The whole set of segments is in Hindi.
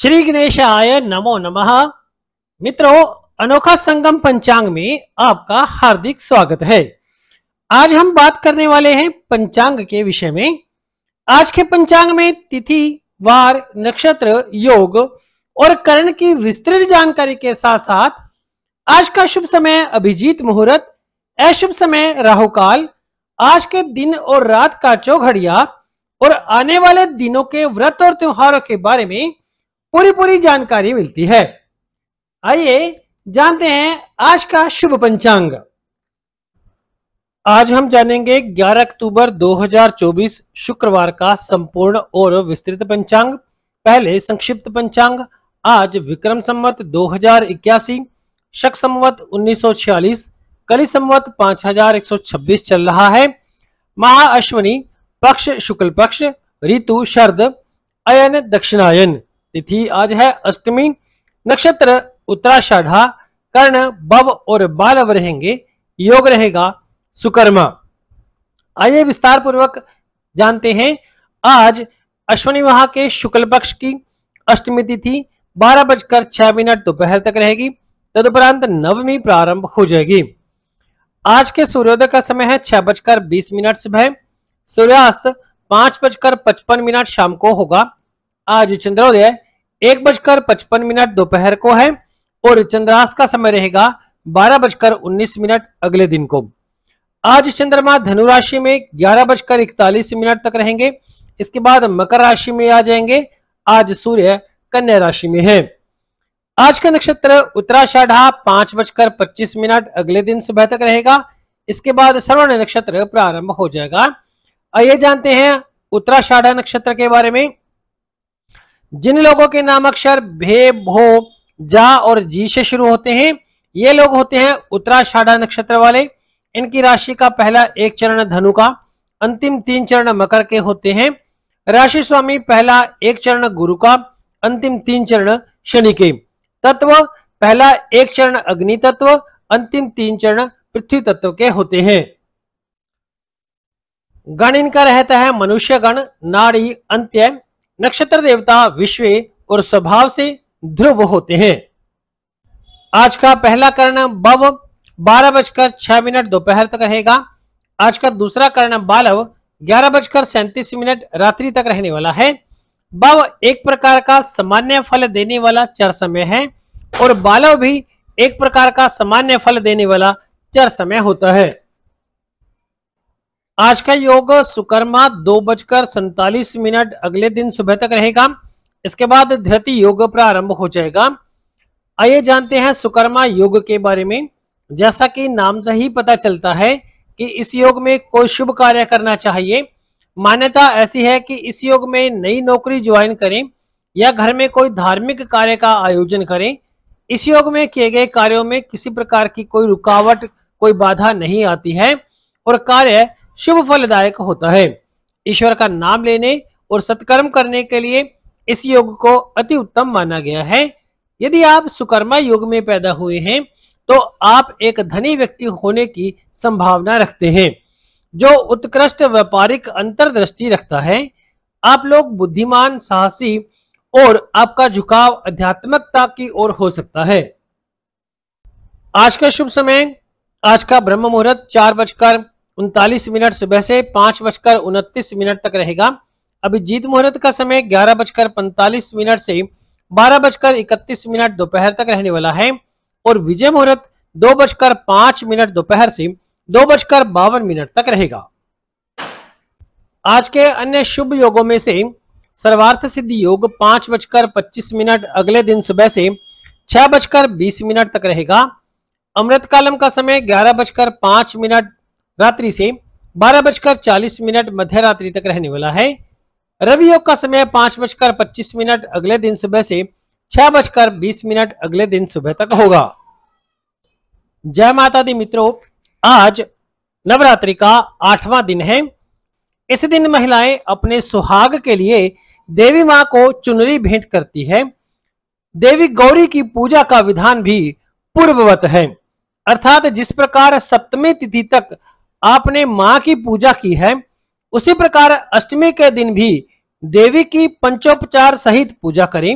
श्री गणेश आय नमो नमः मित्रों अनोखा संगम पंचांग में आपका हार्दिक स्वागत है आज हम बात करने वाले हैं पंचांग के विषय में आज के पंचांग में तिथि वार नक्षत्र योग और करण की विस्तृत जानकारी के साथ साथ आज का शुभ समय अभिजीत मुहूर्त अशुभ समय राहुकाल आज के दिन और रात का चौघड़िया और आने वाले दिनों के व्रत और त्योहारों के बारे में पूरी पूरी जानकारी मिलती है आइए जानते हैं आज का शुभ पंचांग आज हम जानेंगे 11 अक्टूबर 2024 शुक्रवार का संपूर्ण और विस्तृत पंचांग पहले संक्षिप्त पंचांग आज विक्रम संवत दो हजार इक्यासी शक संवत 1946 कली संवत 5126 चल रहा है महा अश्वनी पक्ष शुक्ल पक्ष ऋतु शरद अयन दक्षिणायन तिथि आज है अष्टमी नक्षत्र उत्तराषाढ़ा कर्ण बव और बालव रहेंगे योग रहेगा सुकर्मा आइए विस्तार पूर्वक जानते हैं आज अश्वनी माह के शुक्ल पक्ष की अष्टमी तिथि बारह बजकर छह मिनट दोपहर तक रहेगी तदुपरांत नवमी प्रारंभ हो जाएगी आज के सूर्योदय का समय है छह बजकर बीस मिनट सुबह सूर्यास्त पांच बजकर पचपन मिनट शाम को होगा आज चंद्रोदय एक बजकर पचपन मिनट दोपहर को है और चंद्रास का समय रहेगा बारह बजकर उन्नीस मिनट अगले दिन को आज चंद्रमा धनु राशि में ग्यारह बजकर इकतालीस मिनट तक रहेंगे इसके बाद मकर राशि में आ जाएंगे आज सूर्य कन्या राशि में है आज का नक्षत्र उत्तराषाढ़ा पांच बजकर पच्चीस मिनट अगले दिन सुबह तक रहेगा इसके बाद श्रवण नक्षत्र प्रारंभ हो जाएगा आइए जानते हैं उत्तराषाढ़ा नक्षत्र के बारे में जिन लोगों के नाम अक्षर भे भो जा और जी से शुरू होते हैं ये लोग होते हैं उत्तराषाढ़ा नक्षत्र वाले इनकी राशि का पहला एक चरण धनु का अंतिम तीन चरण मकर के होते हैं राशि स्वामी पहला एक चरण गुरु का अंतिम तीन चरण शनि के तत्व पहला एक चरण अग्नि तत्व अंतिम तीन चरण पृथ्वी तत्व के होते हैं गण इनका रहता है मनुष्य गण नारी अंत्य नक्षत्र देवता विश्व और स्वभाव से ध्रुव होते हैं आज का पहला कर्ण बव बारह बजकर छह मिनट दोपहर तक रहेगा आज का दूसरा कर्ण बालव ग्यारह बजकर सैंतीस मिनट रात्रि तक रहने वाला है बव एक प्रकार का सामान्य फल देने वाला चर समय है और बालव भी एक प्रकार का सामान्य फल देने वाला चर समय होता है आज का योग सुकर्मा दो बजकर सैतालीस मिनट अगले दिन सुबह तक रहेगा इसके बाद धरती योग प्रारंभ हो जाएगा आइए जानते हैं सुकर्मा योग के बारे में जैसा कि नाम से ही पता चलता है कि इस योग में कोई शुभ कार्य करना चाहिए मान्यता ऐसी है कि इस योग में नई नौकरी ज्वाइन करें या घर में कोई धार्मिक कार्य का आयोजन करें इस योग में किए गए कार्यों में किसी प्रकार की कोई रुकावट कोई बाधा नहीं आती है और कार्य शुभ फलदायक होता है ईश्वर का नाम लेने और सत्कर्म करने के लिए इस योग को अति उत्तम माना गया है यदि आप सुकर्मा युग में पैदा हुए हैं तो आप एक धनी व्यक्ति होने की संभावना रखते हैं जो उत्कृष्ट व्यापारिक अंतरदृष्टि रखता है आप लोग बुद्धिमान साहसी और आपका झुकाव अध्यात्मकता की ओर हो सकता है आज का शुभ समय आज का ब्रह्म मुहूर्त चार बजकर उनतालीस मिनट सुबह से पांच बजकर उनतीस मिनट तक रहेगा अभिजीत मुहूर्त का समय ग्यारह बजकर पैंतालीस मिनट से बारह बजकर इकतीस मिनट दोपहर तक रहने वाला है और विजय मुहूर्त दो बजकर पांच मिनट दोपहर से दो बजकर बावन मिनट तक रहेगा आज के अन्य शुभ योगों में से सर्वार्थ सिद्धि योग पांच बजकर पच्चीस मिनट अगले दिन सुबह से छह बजकर बीस मिनट तक रहेगा अमृत कालम का समय ग्यारह बजकर पांच मिनट रात्रि से बारह बजकर चालीस मिनट मध्य रात्रि तक रहने वाला है रवि योग का समय पांच बजकर पच्चीस मिनट अगले दिन सुबह से छह बजकर बीस मिनट अगले दिन सुबह तक होगा जय माता दी मित्रों आज नवरात्रि का आठवां दिन है इस दिन महिलाएं अपने सुहाग के लिए देवी माँ को चुनरी भेंट करती है देवी गौरी की पूजा का विधान भी पूर्ववत है अर्थात जिस प्रकार सप्तमी तिथि तक आपने माँ की पूजा की है उसी प्रकार अष्टमी के दिन भी देवी की पंचोपचार सहित पूजा करें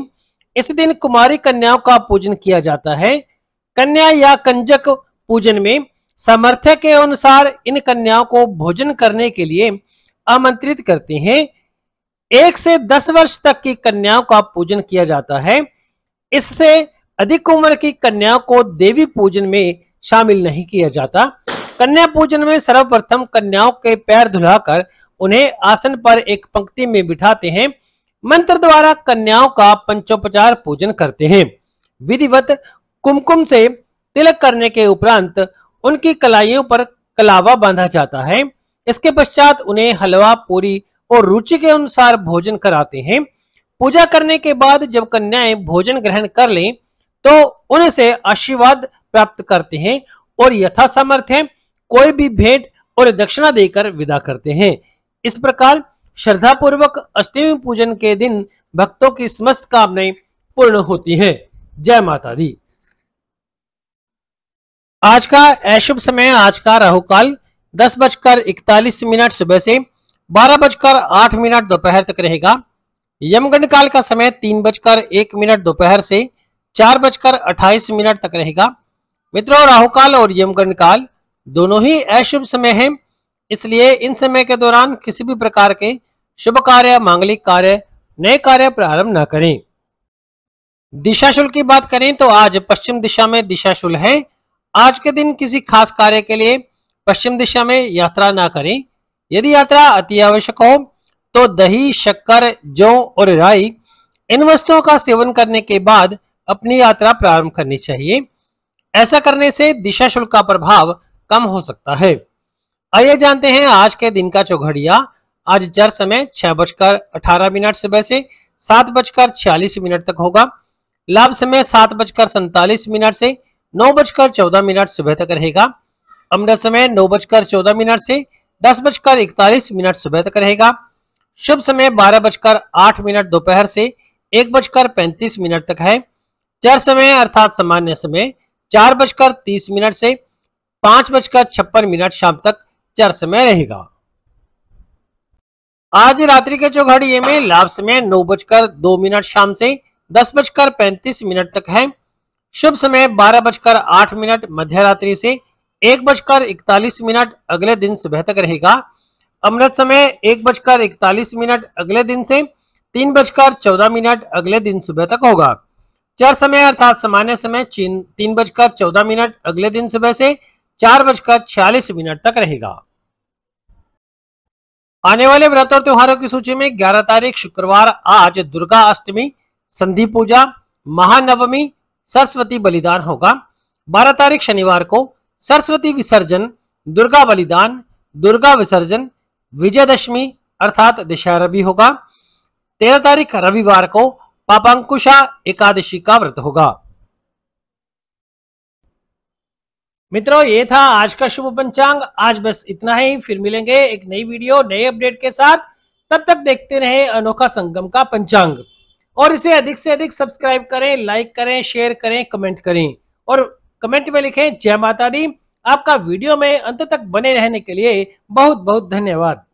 इस दिन कुमारी कन्याओं का पूजन किया जाता है कन्या या कंजक पूजन में सामर्थ्य के अनुसार इन कन्याओं को भोजन करने के लिए आमंत्रित करते हैं एक से दस वर्ष तक की कन्याओं का पूजन किया जाता है इससे अधिक उम्र की कन्याओं को देवी पूजन में शामिल नहीं किया जाता कन्या पूजन में सर्वप्रथम कन्याओं के पैर धुलाकर उन्हें आसन पर एक पंक्ति में बिठाते हैं मंत्र द्वारा कन्याओं का पंचोपचार पूजन करते हैं विधिवत कुमकुम से तिलक करने के उपरांत उनकी कलाइयों पर कलावा बांधा जाता है इसके पश्चात उन्हें हलवा पूरी और रुचि के अनुसार भोजन कराते हैं पूजा करने के बाद जब कन्याएं भोजन ग्रहण कर लें तो उनसे आशीर्वाद प्राप्त करते हैं और यथा सामर्थ्य कोई भी भेंट और दक्षिणा देकर विदा करते हैं इस प्रकार श्रद्धा पूर्वक अष्टमी पूजन के दिन भक्तों की समस्त कामनाएं पूर्ण होती हैं जय माता दी आज का अशुभ समय आज का राहु काल दस बजकर इकतालीस मिनट सुबह से बारह बजकर आठ मिनट दोपहर तक रहेगा यमगण काल का समय तीन बजकर एक मिनट दोपहर से चार बजकर अट्ठाईस मिनट तक रहेगा मित्रों राहु काल और यमगण काल दोनों ही अशुभ समय हैं इसलिए इन समय के दौरान किसी भी प्रकार के शुभ कार्य मांगलिक कार्य नए कार्य प्रारंभ न करें दिशाशुल की बात करें तो आज पश्चिम दिशा में दिशाशुल है आज के दिन किसी खास कार्य के लिए पश्चिम दिशा में यात्रा ना करें यदि यात्रा अति आवश्यक हो तो दही शक्कर जौ और राई इन वस्तुओं का सेवन करने के बाद अपनी यात्रा प्रारंभ करनी चाहिए ऐसा करने से शुल्क का प्रभाव कम हो सकता है आइए जानते हैं आज के दिन का चौघड़िया आज जर समय छह बजकर अठारह मिनट सुबह से सात बजकर छियालीस मिनट तक होगा लाभ समय सात बजकर सैतालीस मिनट से नौ बजकर चौदह मिनट सुबह तक रहेगा अमृत समय नौ बजकर चौदह मिनट से दस बजकर इकतालीस मिनट सुबह तक रहेगा शुभ समय बारह बजकर आठ मिनट दोपहर से एक बजकर पैंतीस मिनट तक है चर समय अर्थात सामान्य समय चार बजकर तीस मिनट से पांच बजकर छप्पन मिनट शाम तक चर्च में रहेगा आज रात्रि के चौघड़िए में लाभ समय नौ बजकर दो मिनट शाम से दस बजकर पैंतीस मिनट तक है शुभ समय बारह बजकर आठ मिनट मध्य रात्रि से एक बजकर इकतालीस मिनट अगले दिन सुबह तक रहेगा अमृत समय एक बजकर इकतालीस मिनट अगले दिन से तीन बजकर चौदह मिनट अगले दिन सुबह तक होगा चर समय अर्थात सामान्य समय तीन बजकर चौदह मिनट अगले दिन सुबह से चार बजकर छियालीस मिनट तक रहेगा आने वाले व्रत और त्योहारों की सूची में 11 तारीख शुक्रवार आज दुर्गा अष्टमी संधि पूजा महानवमी सरस्वती बलिदान होगा 12 तारीख शनिवार को सरस्वती विसर्जन दुर्गा बलिदान दुर्गा विसर्जन विजयदशमी अर्थात दशहरा भी होगा 13 तारीख रविवार को पापांकुशा एकादशी का व्रत होगा मित्रों ये था आज का शुभ पंचांग आज बस इतना ही फिर मिलेंगे एक नई वीडियो नए अपडेट के साथ तब तक देखते रहे अनोखा संगम का पंचांग और इसे अधिक से अधिक सब्सक्राइब करें लाइक करें शेयर करें कमेंट करें और कमेंट में लिखें जय माता दी आपका वीडियो में अंत तक बने रहने के लिए बहुत बहुत धन्यवाद